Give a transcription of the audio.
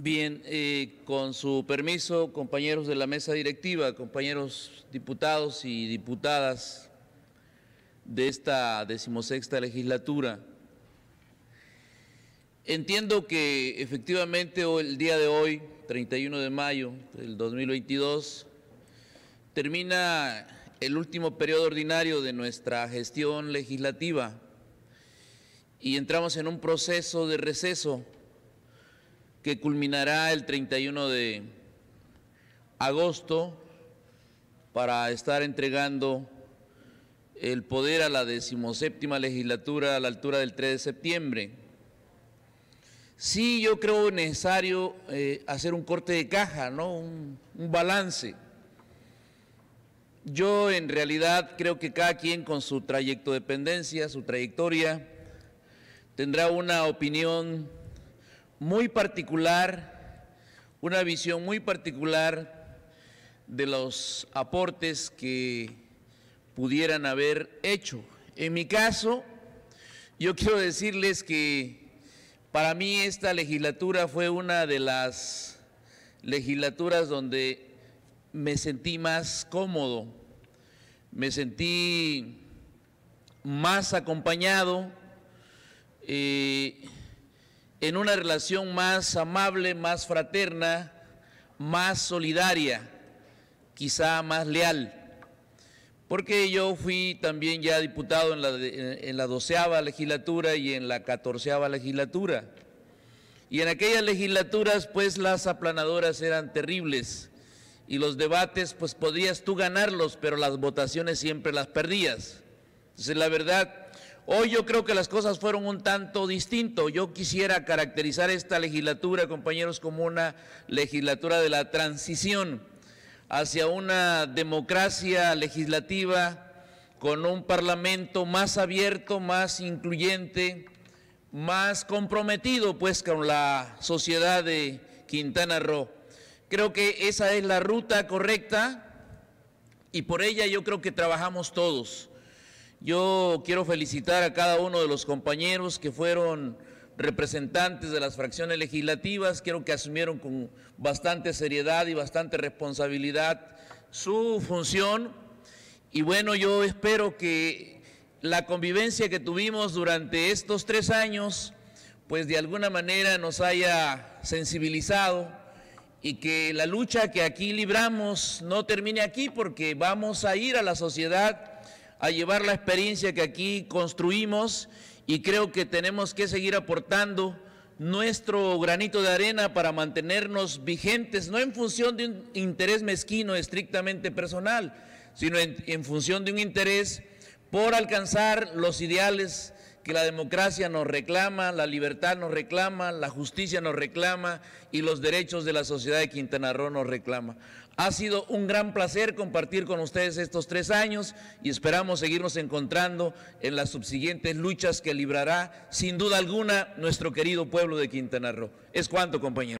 Bien, eh, con su permiso, compañeros de la mesa directiva, compañeros diputados y diputadas de esta decimosexta legislatura, entiendo que efectivamente el día de hoy, 31 de mayo del 2022, termina el último periodo ordinario de nuestra gestión legislativa y entramos en un proceso de receso que culminará el 31 de agosto para estar entregando el poder a la decimoséptima legislatura a la altura del 3 de septiembre. Sí, yo creo necesario eh, hacer un corte de caja, ¿no? un, un balance. Yo en realidad creo que cada quien con su trayecto de dependencia, su trayectoria, tendrá una opinión muy particular, una visión muy particular de los aportes que pudieran haber hecho. En mi caso, yo quiero decirles que para mí esta legislatura fue una de las legislaturas donde me sentí más cómodo, me sentí más acompañado. Eh, en una relación más amable, más fraterna, más solidaria, quizá más leal. Porque yo fui también ya diputado en la, en la doceava legislatura y en la catorceava legislatura. Y en aquellas legislaturas, pues las aplanadoras eran terribles. Y los debates, pues podías tú ganarlos, pero las votaciones siempre las perdías. Entonces, la verdad, Hoy yo creo que las cosas fueron un tanto distinto. Yo quisiera caracterizar esta legislatura, compañeros, como una legislatura de la transición hacia una democracia legislativa con un parlamento más abierto, más incluyente, más comprometido pues con la sociedad de Quintana Roo. Creo que esa es la ruta correcta y por ella yo creo que trabajamos todos yo quiero felicitar a cada uno de los compañeros que fueron representantes de las fracciones legislativas, quiero que asumieron con bastante seriedad y bastante responsabilidad su función. Y bueno, yo espero que la convivencia que tuvimos durante estos tres años, pues de alguna manera nos haya sensibilizado y que la lucha que aquí libramos no termine aquí porque vamos a ir a la sociedad a llevar la experiencia que aquí construimos y creo que tenemos que seguir aportando nuestro granito de arena para mantenernos vigentes, no en función de un interés mezquino estrictamente personal, sino en, función de un interés por alcanzar los ideales que la democracia nos reclama, la libertad nos reclama, la justicia nos reclama y los derechos de la sociedad de Quintana Roo nos reclama. Ha sido un gran placer compartir con ustedes estos tres años y esperamos seguirnos encontrando en las subsiguientes luchas que librará sin duda alguna nuestro querido pueblo de Quintana Roo. Es cuanto, compañero.